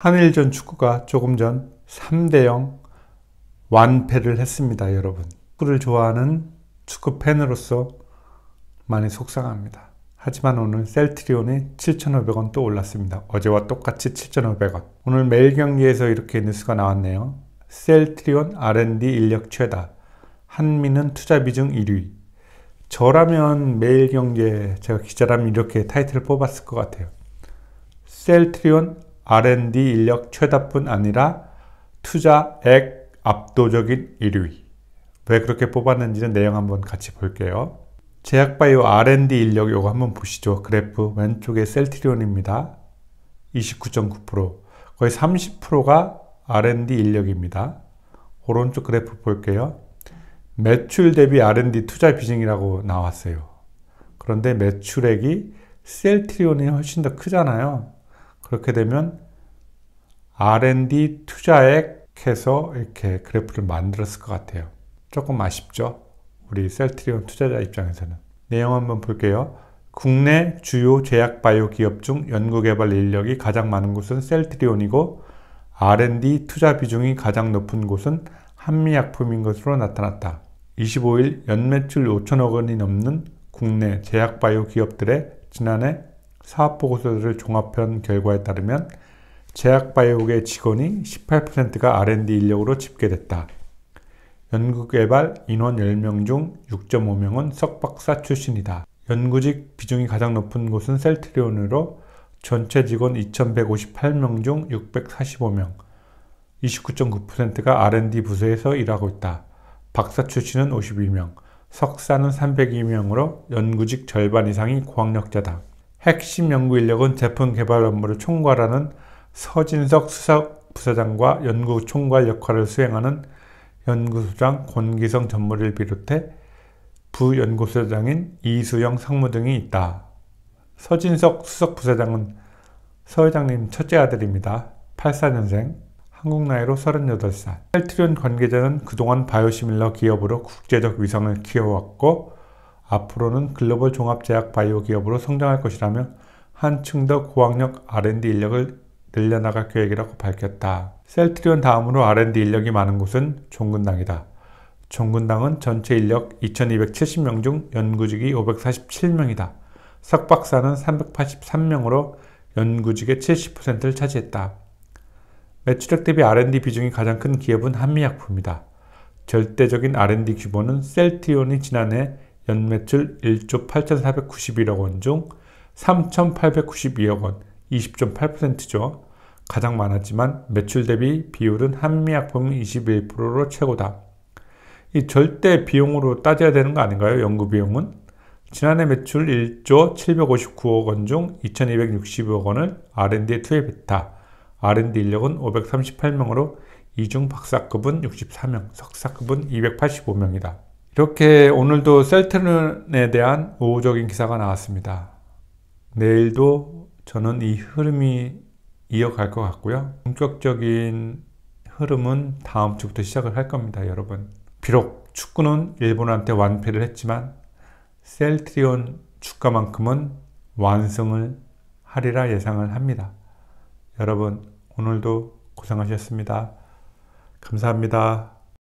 한일전 축구가 조금 전 3대0 완패를 했습니다, 여러분. 축구를 좋아하는 축구 팬으로서 많이 속상합니다. 하지만 오늘 셀트리온이 7,500원 또 올랐습니다. 어제와 똑같이 7,500원. 오늘 매일 경기에서 이렇게 뉴스가 나왔네요. 셀트리온 R&D 인력 최다. 한미는 투자 비중 1위. 저라면 매일 경제 제가 기자라면 이렇게 타이틀을 뽑았을 것 같아요. 셀트리온 R&D 인력 최다뿐 아니라 투자액 압도적인 1위. 왜 그렇게 뽑았는지는 내용 한번 같이 볼게요. 제약바이오 R&D 인력 요거 한번 보시죠. 그래프 왼쪽에 셀트리온입니다. 29.9% 거의 30%가 R&D 인력입니다. 오른쪽 그래프 볼게요. 매출 대비 R&D 투자 비중이라고 나왔어요. 그런데 매출액이 셀트리온이 훨씬 더 크잖아요. 그렇게 되면 R&D 투자액 해서 이렇게 그래프를 만들었을 것 같아요. 조금 아쉽죠? 우리 셀트리온 투자자 입장에서는. 내용 한번 볼게요. 국내 주요 제약 바이오 기업 중 연구개발 인력이 가장 많은 곳은 셀트리온이고 R&D 투자 비중이 가장 높은 곳은 한미약품인 것으로 나타났다. 25일 연매출 5천억 원이 넘는 국내 제약 바이오 기업들의 지난해 사업 보고서를 종합한 결과에 따르면 제약바이오계 직원이 18%가 R&D 인력으로 집계됐다. 연구개발 인원 10명 중 6.5명은 석박사 출신이다. 연구직 비중이 가장 높은 곳은 셀트리온으로 전체 직원 2,158명 중 645명, 29.9%가 R&D 부서에서 일하고 있다. 박사 출신은 52명, 석사는 302명으로 연구직 절반 이상이 고학력자다. 핵심 연구 인력은 제품 개발 업무를 총괄하는 서진석 수석부사장과 연구총괄 역할을 수행하는 연구소장 권기성 전무를 비롯해 부연구소장인 이수영 상무 등이 있다. 서진석 수석부사장은 서 회장님 첫째 아들입니다. 84년생, 한국 나이로 38살. 셀트리온 관계자는 그동안 바이오시밀러 기업으로 국제적 위상을 키워왔고 앞으로는 글로벌 종합제약 바이오 기업으로 성장할 것이라며 한층 더 고학력 R&D 인력을 늘려나갈 계획이라고 밝혔다. 셀트리온 다음으로 R&D 인력이 많은 곳은 종근당이다. 종근당은 전체 인력 2270명 중 연구직이 547명이다. 석 박사는 383명으로 연구직의 70%를 차지했다. 매출액 대비 R&D 비중이 가장 큰 기업은 한미약품이다. 절대적인 R&D 규모는 셀트리온이 지난해 연매출 1조 8,491억 원 중 3,892억 원, 20.8%죠. 가장 많았지만 매출 대비 비율은 한미약품 21%로 최고다. 이 절대 비용으로 따져야 되는 거 아닌가요? 연구 비용은? 지난해 매출 1조 759억 원 중 2260억 원을 R&D에 투입했다. R&D 인력은 538명으로 이중 박사급은 64명, 석사급은 285명이다. 이렇게 오늘도 셀트론에 대한 우호적인 기사가 나왔습니다. 내일도 저는 이 흐름이 이어갈 것 같고요. 본격적인 흐름은 다음 주부터 시작을 할 겁니다, 여러분. 비록 축구는 일본한테 완패를 했지만 셀트리온 주가만큼은 완승을 하리라 예상을 합니다. 여러분, 오늘도 고생하셨습니다. 감사합니다.